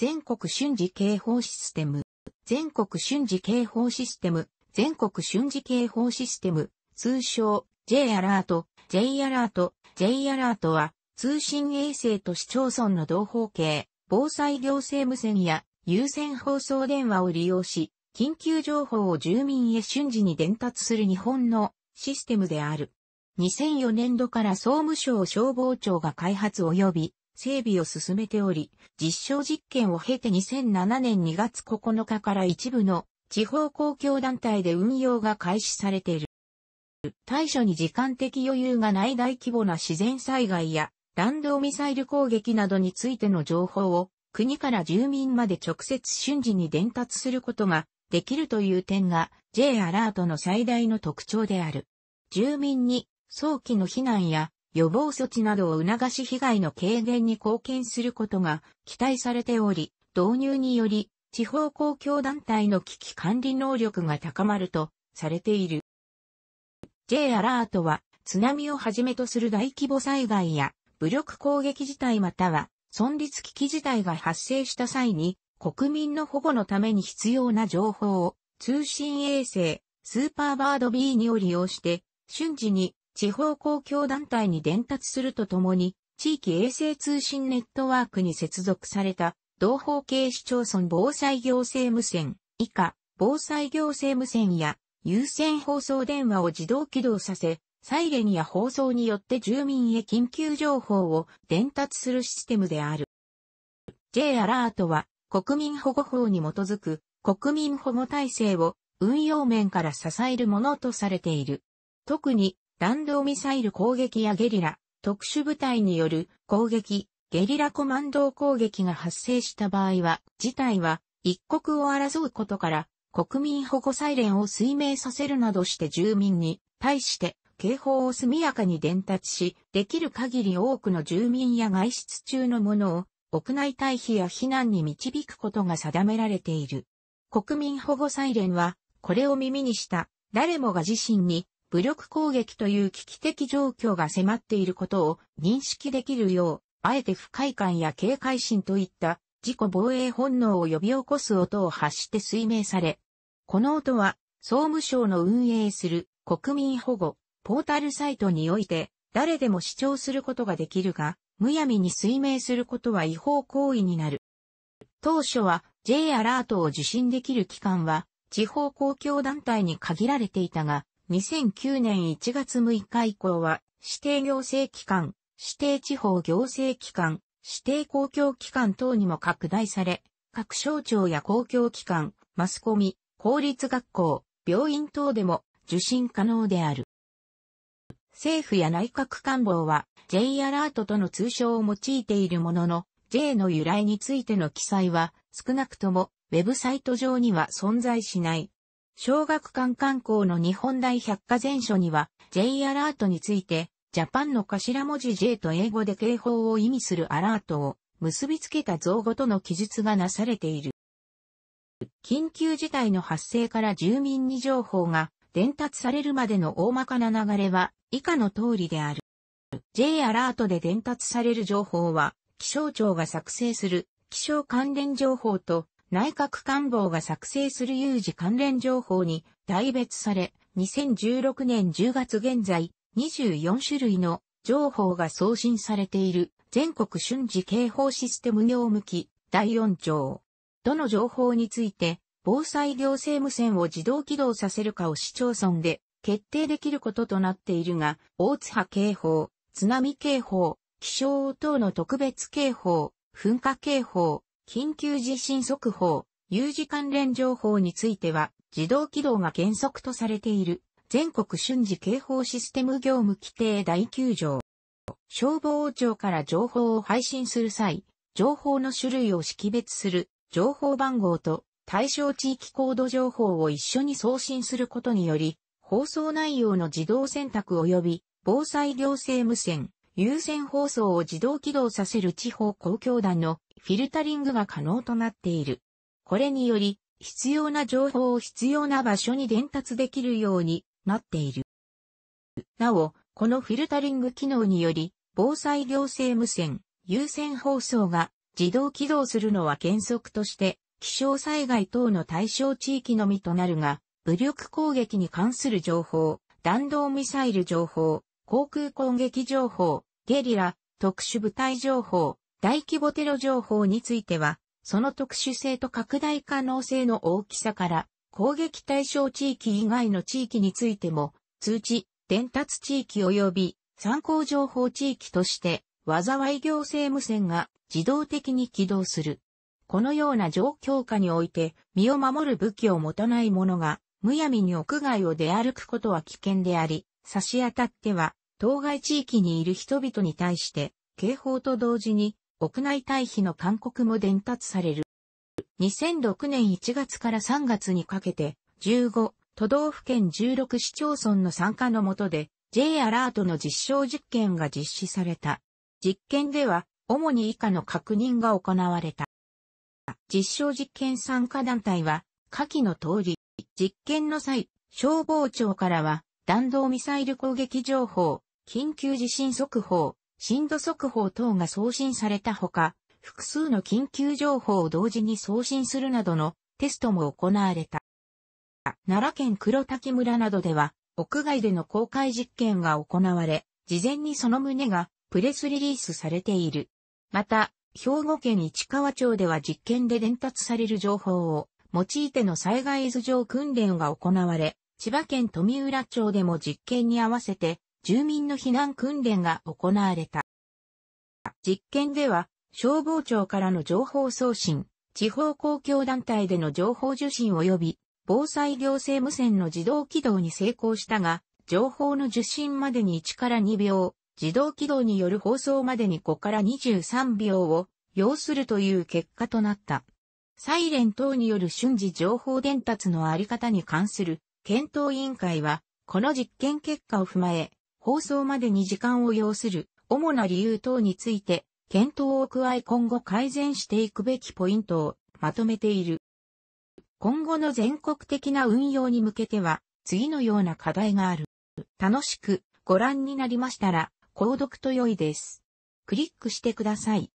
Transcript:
全国瞬時警報システム、全国瞬時警報システム、全国瞬時警報システム、通称 J アラート、J アラート、J アラートは通信衛星と市町村の同方形、防災行政無線や有線放送電話を利用し、緊急情報を住民へ瞬時に伝達する日本のシステムである。2004年度から総務省消防庁が開発及び整備を進めており、実証実験を経て2007年2月9日から一部の地方公共団体で運用が開始されている。対処に時間的余裕がない大規模な自然災害や弾道ミサイル攻撃などについての情報を国から住民まで直接瞬時に伝達することができるという点が J アラートの最大の特徴である。住民に早期の避難や予防措置などを促し被害の軽減に貢献することが期待されており、導入により地方公共団体の危機管理能力が高まるとされている。J アラートは津波をはじめとする大規模災害や武力攻撃事態または存立危機事態が発生した際に国民の保護のために必要な情報を通信衛星スーパーバード B にを利用して瞬時に地方公共団体に伝達するとともに、地域衛星通信ネットワークに接続された、同方形市町村防災行政無線、以下、防災行政無線や、有線放送電話を自動起動させ、サイレンや放送によって住民へ緊急情報を伝達するシステムである。J アラートは国民保護法に基づく国民保護体制を運用面から支えるものとされている。特に弾道ミサイル攻撃やゲリラ、特殊部隊による攻撃、ゲリラコマンド攻撃が発生した場合は、事態は一刻を争うことから、国民保護サイレンを推命させるなどして住民に対して警報を速やかに伝達し、できる限り多くの住民や外出中の者を屋内退避や避難に導くことが定められている。国民保護サイレンは、これを耳にした誰もが自身に武力攻撃という危機的状況が迫っていることを認識できるよう、あえて不快感や警戒心といった自己防衛本能を呼び起こす音を発して推命され、この音は総務省の運営する国民保護ポータルサイトにおいて誰でも視聴することができるが、むやみに推命することは違法行為になる。当初は J アラートを受信できる機関は地方公共団体に限られていたが、2009年1月6日以降は、指定行政機関、指定地方行政機関、指定公共機関等にも拡大され、各省庁や公共機関、マスコミ、公立学校、病院等でも受信可能である。政府や内閣官房は J アラートとの通称を用いているものの、J の由来についての記載は少なくともウェブサイト上には存在しない。小学館観光の日本大百科全書には J アラートについてジャパンの頭文字 J と英語で警報を意味するアラートを結びつけた造語との記述がなされている。緊急事態の発生から住民に情報が伝達されるまでの大まかな流れは以下の通りである。J アラートで伝達される情報は気象庁が作成する気象関連情報と内閣官房が作成する有事関連情報に代別され、2016年10月現在、24種類の情報が送信されている全国瞬時警報システム業務機第4条。どの情報について防災行政無線を自動起動させるかを市町村で決定できることとなっているが、大津波警報、津波警報、気象等の特別警報、噴火警報、緊急地震速報、有事関連情報については、自動起動が原則とされている、全国瞬時警報システム業務規定第9条。消防庁から情報を配信する際、情報の種類を識別する、情報番号と対象地域コード情報を一緒に送信することにより、放送内容の自動選択及び防災行政無線、優先放送を自動起動させる地方公共団のフィルタリングが可能となっている。これにより、必要な情報を必要な場所に伝達できるようになっている。なお、このフィルタリング機能により、防災行政無線、優先放送が自動起動するのは原則として、気象災害等の対象地域のみとなるが、武力攻撃に関する情報、弾道ミサイル情報、航空攻撃情報、ゲリラ、特殊部隊情報、大規模テロ情報については、その特殊性と拡大可能性の大きさから、攻撃対象地域以外の地域についても、通知、伝達地域及び参考情報地域として、災い行政無線が自動的に起動する。このような状況下において、身を守る武器を持たない者が、むやみに屋外を出歩くことは危険であり、差し当たっては、当該地域にいる人々に対して、警報と同時に、屋内退避の勧告も伝達される。2006年1月から3月にかけて、15都道府県16市町村の参加のもとで、J アラートの実証実験が実施された。実験では、主に以下の確認が行われた。実証実験参加団体は、下記の通り、実験の際、消防庁からは、弾道ミサイル攻撃情報、緊急地震速報、震度速報等が送信されたほか、複数の緊急情報を同時に送信するなどのテストも行われた。奈良県黒滝村などでは、屋外での公開実験が行われ、事前にその旨がプレスリリースされている。また、兵庫県市川町では実験で伝達される情報を用いての災害図上訓練が行われ、千葉県富浦町でも実験に合わせて住民の避難訓練が行われた。実験では、消防庁からの情報送信、地方公共団体での情報受信及び、防災行政無線の自動起動に成功したが、情報の受信までに1から2秒、自動起動による放送までに5から23秒を要するという結果となった。サイレン等による瞬時情報伝達のあり方に関する検討委員会は、この実験結果を踏まえ、放送までに時間を要する主な理由等について検討を加え今後改善していくべきポイントをまとめている。今後の全国的な運用に向けては次のような課題がある。楽しくご覧になりましたら購読と良いです。クリックしてください。